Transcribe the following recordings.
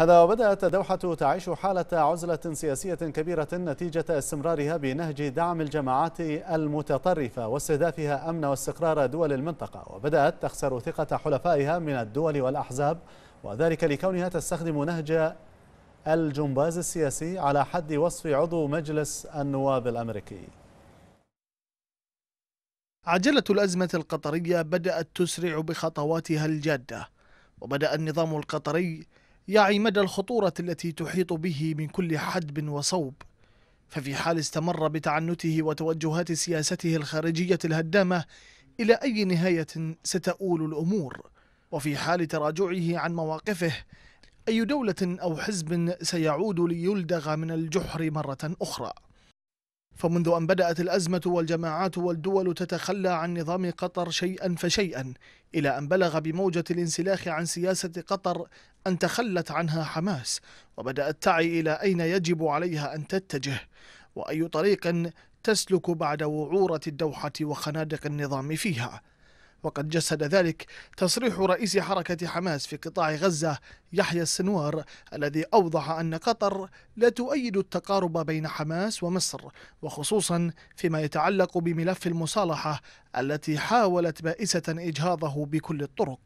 هذا وبدأت دوحة تعيش حالة عزلة سياسية كبيرة نتيجة استمرارها بنهج دعم الجماعات المتطرفة واستهدافها أمن واستقرار دول المنطقة وبدأت تخسر ثقة حلفائها من الدول والأحزاب وذلك لكونها تستخدم نهج الجمباز السياسي على حد وصف عضو مجلس النواب الأمريكي عجلة الأزمة القطرية بدأت تسرع بخطواتها الجادة وبدأ النظام القطري يعي مدى الخطورة التي تحيط به من كل حدب وصوب ففي حال استمر بتعنته وتوجهات سياسته الخارجية الهدامة إلى أي نهاية ستؤول الأمور وفي حال تراجعه عن مواقفه أي دولة أو حزب سيعود ليلدغ من الجحر مرة أخرى فمنذ أن بدأت الأزمة والجماعات والدول تتخلى عن نظام قطر شيئا فشيئا إلى أن بلغ بموجة الانسلاخ عن سياسة قطر أن تخلت عنها حماس وبدأت تعي إلى أين يجب عليها أن تتجه وأي طريق تسلك بعد وعورة الدوحة وخنادق النظام فيها وقد جسد ذلك تصريح رئيس حركة حماس في قطاع غزة يحيى السنوار الذي أوضح أن قطر لا تؤيد التقارب بين حماس ومصر وخصوصا فيما يتعلق بملف المصالحة التي حاولت بائسة إجهاضه بكل الطرق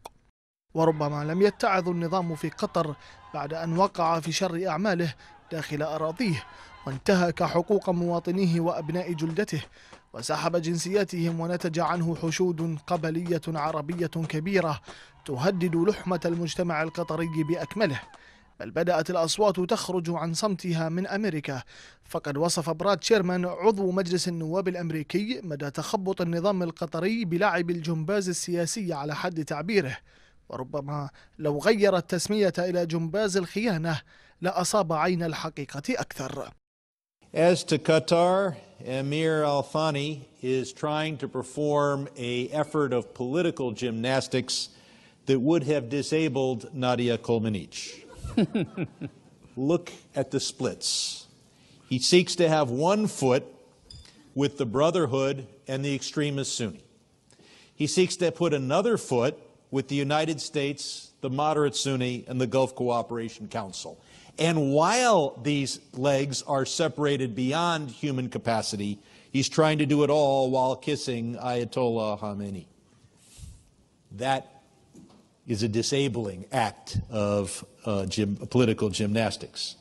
وربما لم يتعظ النظام في قطر بعد أن وقع في شر أعماله داخل أراضيه وانتهك حقوق مواطنيه وأبناء جلدته وسحب جنسيتهم ونتج عنه حشود قبلية عربية كبيرة تهدد لحمة المجتمع القطري بأكمله بل بدأت الأصوات تخرج عن صمتها من أمريكا فقد وصف براد شيرمان عضو مجلس النواب الأمريكي مدى تخبط النظام القطري بلعب الجمباز السياسي على حد تعبيره وربما لو غير التسمية إلى جمباز الخيانة لأصاب عين الحقيقة أكثر As to Qatar, Emir Al Thani is trying to perform a effort of political gymnastics that would have disabled Nadia Kolmanich. Look at the splits. He seeks to have one foot with the Brotherhood and the extremist Sunni. He seeks to put another foot with the United States, the moderate Sunni, and the Gulf Cooperation Council. And while these legs are separated beyond human capacity, he's trying to do it all while kissing Ayatollah Khomeini. That is a disabling act of uh, gym, political gymnastics.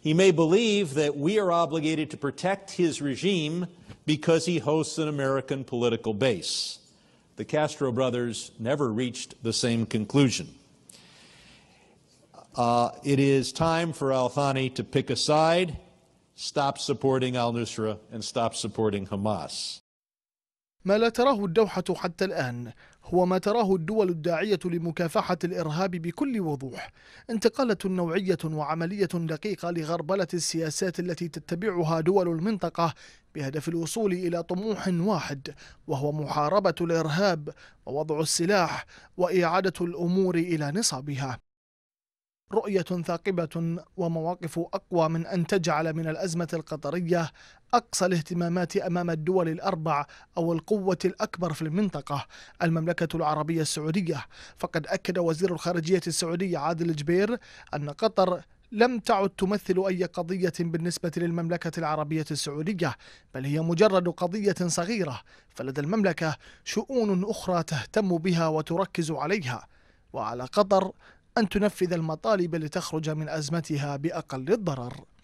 He may believe that we are obligated to protect his regime because he hosts an American political base. The Castro brothers never reached the same conclusion. Uh, it is time for al Thani to pick a side, stop supporting al Nusra, and stop supporting Hamas. ما لا تراه الدوحة حتى الآن هو ما تراه الدول الداعية لمكافحة الإرهاب بكل وضوح انتقالة نوعية وعملية دقيقة لغربلة السياسات التي تتبعها دول المنطقة بهدف الوصول إلى طموح واحد وهو محاربة الإرهاب ووضع السلاح وإعادة الأمور إلى نصابها رؤية ثاقبة ومواقف أقوى من أن تجعل من الأزمة القطرية أقصى الاهتمامات أمام الدول الأربع أو القوة الأكبر في المنطقة المملكة العربية السعودية فقد أكد وزير الخارجية السعودية عادل جبير أن قطر لم تعد تمثل أي قضية بالنسبة للمملكة العربية السعودية بل هي مجرد قضية صغيرة فلدى المملكة شؤون أخرى تهتم بها وتركز عليها وعلى قطر أن تنفذ المطالب لتخرج من أزمتها بأقل الضرر